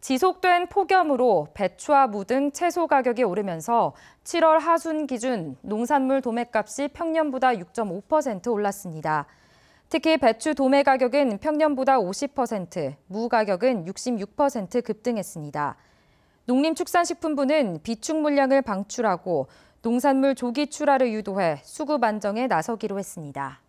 지속된 폭염으로 배추와 무 등 채소 가격이 오르면서 7월 하순 기준 농산물 도매값이 평년보다 6.5% 올랐습니다. 특히 배추 도매 가격은 평년보다 50%, 무 가격은 66% 급등했습니다. 농림축산식품부는 비축 물량을 방출하고 농산물 조기 출하를 유도해 수급 안정에 나서기로 했습니다.